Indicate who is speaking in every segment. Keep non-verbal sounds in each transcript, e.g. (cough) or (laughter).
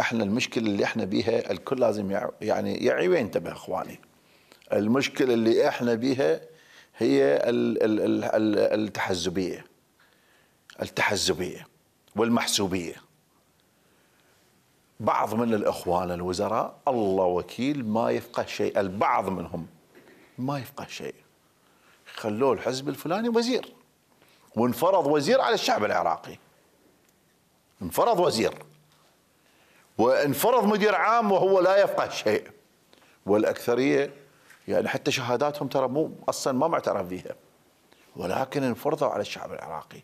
Speaker 1: احنا المشكله اللي احنا بيها الكل لازم يعني يعي وينتبه اخواني المشكله اللي احنا بيها هي التحزبيه التحزبيه والمحسوبيه بعض من الاخوان الوزراء الله وكيل ما يفقه شيء البعض منهم ما يفقه شيء خلوه الحزب الفلاني وزير وانفرض وزير على الشعب العراقي انفرض وزير وانفرض مدير عام وهو لا يفقه شيء والاكثريه يعني حتى شهاداتهم ترى مو اصلا ما معترف بها ولكن انفرضوا على الشعب العراقي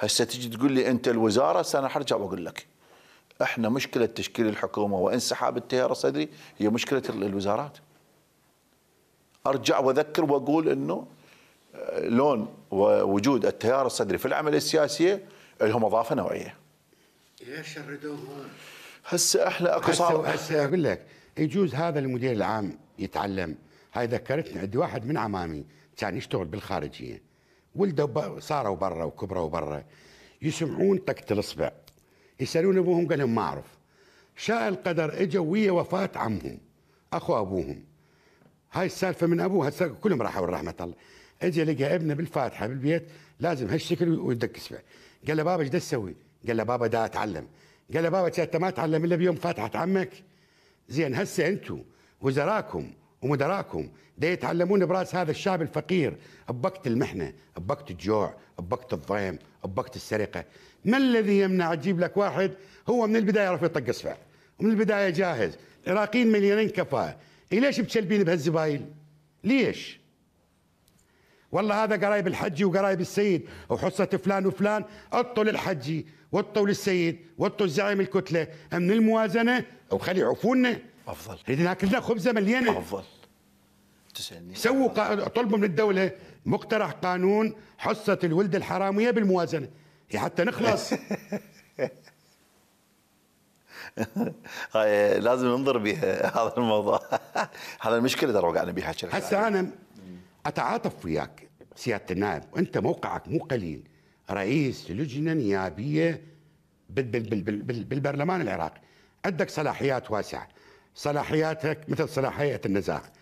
Speaker 1: هسه تجي تقول لي انت الوزاره سنه حرجع واقول لك احنا مشكله تشكيل الحكومه وانسحاب التيار الصدري هي مشكله الوزارات ارجع واذكر واقول انه آه، لون ووجود التيار الصدري في العمل السياسيه لهم اضافه نوعيه
Speaker 2: ليش شردوهم
Speaker 1: هسه احلى اكو صار هسه اقول لك يجوز هذا المدير العام يتعلم
Speaker 2: هاي ذكرتني عندي واحد من عمامي كان يشتغل بالخارجيه ولدوا صاروا برا وكبروا برا يسمعون طقة الاصبع يسالون ابوهم قال لهم ما اعرف شاء القدر اجوا ويا وفاه عمهم اخو ابوهم هاي السالفه من ابوه هسه كلهم راحوا رحمه الله اجى لقى ابنه بالفاتحه بالبيت لازم هالشكل ويدق اصبع قال له بابا ايش تسوي؟ قال له بابا دا اتعلم قال له بابا انت ما تعلم الا بيوم فاتحه عمك زين هسه انتم وزراكم ومدراكم دا يتعلمون براس هذا الشعب الفقير بوقت المحنه بوقت الجوع بوقت الضيم بوقت السرقه ما الذي يمنع تجيب لك واحد هو من البدايه يعرف يطق اصفع ومن البدايه جاهز العراقيين مليانين كفاءه إيه ليش بتشلبين بهالزبايل ليش والله هذا قرايب الحجي وقرايب السيد وحصه فلان وفلان اطل الحجي وطوا للسيد وطوا الزعيم الكتله من الموازنه او خلي عفونا افضل اذا ناكلنا خبزه مليانه افضل تسألني سووا قا... طلبوا من الدوله مقترح قانون حصه الولد الحراميه بالموازنه حتى نخلص
Speaker 1: (laughs) هاي لازم ننظر بها (laughs) هذا الموضوع (laughs) هذا المشكله ترى وقعنا بها هسه
Speaker 2: انا اتعاطف وياك سياده النائب وانت موقعك مو قليل رئيس لجنه نيابيه بالبرلمان العراقي عندك صلاحيات واسعه صلاحياتك مثل صلاحيه النزاهه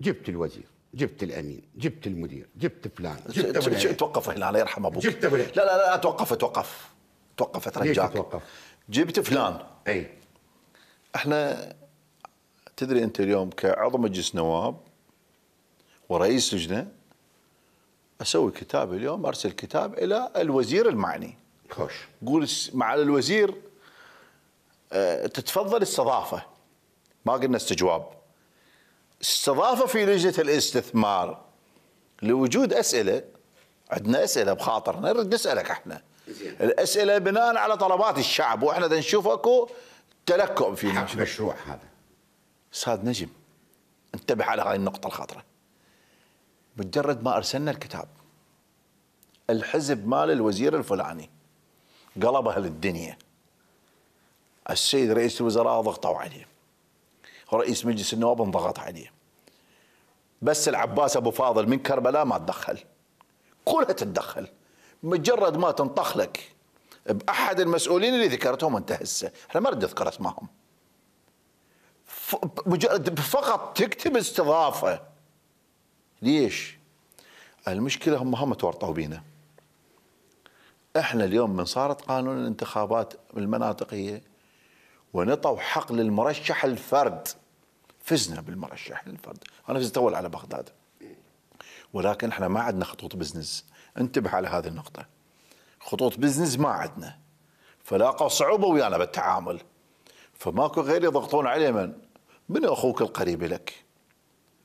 Speaker 2: جبت الوزير جبت الامين جبت المدير جبت فلان جبت شو توقف هنا
Speaker 1: الله يرحم ابوك جبت لا لا لا توقف توقف توقف اترجاك توقف جبت فلان اي احنا تدري انت اليوم كعضو مجلس نواب ورئيس لجنه اسوي كتاب اليوم ارسل كتاب الى الوزير المعني خوش قول مع الوزير آه، تتفضل استضافه ما قلنا استجواب استضافه في لجنه الاستثمار لوجود اسئله عندنا اسئله بخاطرنا نرد نسالك احنا زين. الاسئله بناء على طلبات الشعب واحنا نشوف اكو تلكؤ في المشروع هذا استاذ نجم انتبه على هذه النقطه الخطره مجرد ما ارسلنا الكتاب الحزب مال الوزير الفلاني قلبها للدنيا السيد رئيس الوزراء ضغطوا عليه رئيس مجلس النواب انضغط عليه بس العباس ابو فاضل من كربلاء ما تدخل كلها تتدخل مجرد ما تنطخ لك باحد المسؤولين اللي ذكرتهم انت هسه احنا ما رد اذكر اسمائهم مجرد فقط تكتب استضافه ليش المشكلة هم هم تورطوا بينا احنا اليوم من صارت قانون الانتخابات المناطقية ونطوا حق للمرشح الفرد فزنا بالمرشح الفرد انا فزت اول على بغداد ولكن احنا ما عندنا خطوط بزنس انتبه على هذه النقطة خطوط بزنس ما عندنا فلاقوا صعوبة ويانا بالتعامل فماكو غير يضغطون عليه من من اخوك القريب لك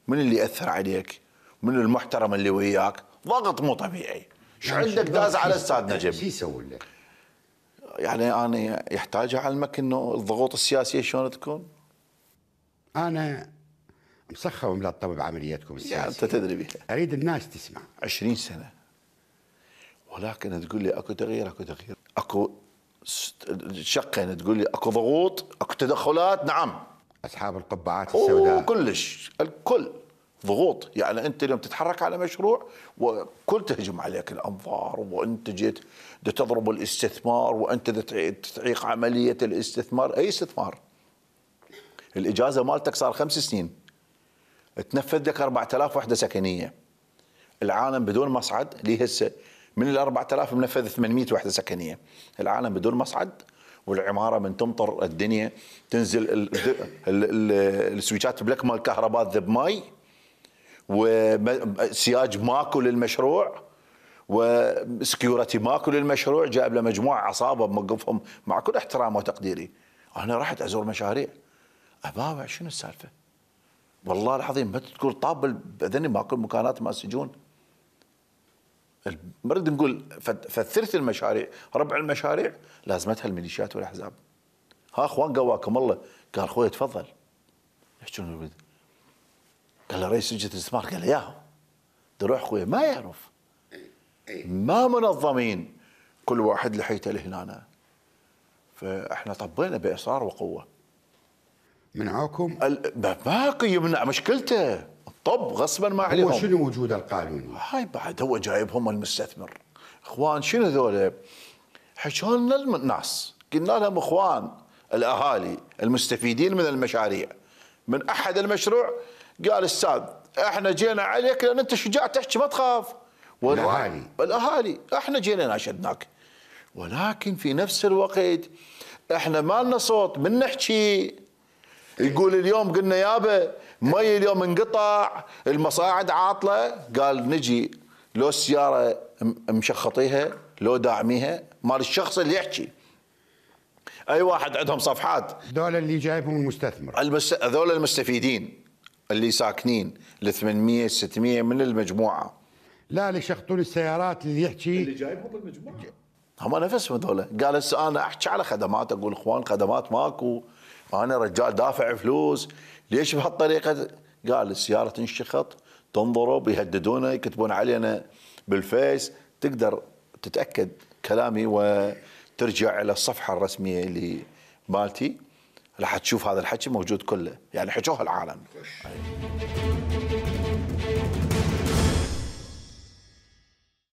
Speaker 1: من اللي اثر عليك من المحترم اللي وياك ضغط مو طبيعي شو عندك داز على استاذ نجم شو يسوي لك؟ يعني انا يحتاج اعلمك انه الضغوط السياسيه شلون تكون؟ انا مسخر من الطب بعملياتكم السياسيه انت تدري بها اريد الناس تسمع 20 سنه ولكن تقول لي اكو تغيير اكو تغيير اكو شقين تقول لي اكو ضغوط اكو تدخلات نعم اصحاب القبعات السوداء كلش الكل ضغوط يعني انت اليوم تتحرك على مشروع وكل تهجم عليك الانظار وانت جيت تضرب الاستثمار وانت تعيق عمليه الاستثمار اي استثمار الاجازه مالتك صار خمس سنين تنفذ لك 4000 وحده سكنيه العالم بدون مصعد لي هسه من ال 4000 منفذ 800 وحده سكنيه العالم بدون مصعد والعماره من تمطر الدنيا تنزل السويتشات بلاك مال كهرباء ذب ماي وسياج ماكو للمشروع وسكيورتي ماكو للمشروع جاب له مجموعه عصابه موقفهم مع كل احترامي وتقديري انا رحت ازور مشاريع اباوع شنو السالفه؟ والله العظيم ما تقول طاب باذني ماكو مكانات ما سجون نريد نقول فثلث المشاريع ربع المشاريع لازمتها الميليشيات والاحزاب ها اخوان قواكم الله قال خوي تفضل يحجون قال له رئيس لجنه الاستثمار قال له ياهو تروح اخويا ما يعرف ما منظمين كل واحد لحيته لهنا فاحنا طبينا باصرار وقوه منعوكم؟ باقي يمنع مشكلته طب غصبا ما عليهم هو شنو موجود القانون؟ هاي بعد هو جايبهم المستثمر اخوان شنو ذولا؟ حكوا لنا الناس قلنا لهم اخوان الاهالي المستفيدين من المشاريع من احد المشروع قال استاذ احنا جينا عليك لان انت شجاع تحكي ما تخاف والاهالي الاهالي احنا جينا ناشدناك ولكن في نفس الوقت احنا ما لنا صوت من نحكي يقول اليوم قلنا يابا مي اليوم انقطع المصاعد عاطله قال نجي لو السياره مشخطيها لو داعميها مال الشخص اللي يحكي اي واحد عندهم صفحات دول اللي جايبهم المستثمر المس... المستفيدين اللي ساكنين ال 800 600 من المجموعه
Speaker 2: لا اللي يشخطون السيارات اللي يحكي
Speaker 1: اللي جايبهم المجموعه هم نفسهم هذول قال هسه انا احكي على خدمات اقول اخوان خدمات ماكو انا رجال دافع فلوس ليش بهالطريقه قال السياره تنشخط تنضرب يهددونا يكتبون علينا بالفيس تقدر تتاكد كلامي وترجع الى الصفحه الرسميه اللي مالتي رح تشوف هذا الحكي موجود كله يعني حكوه العالم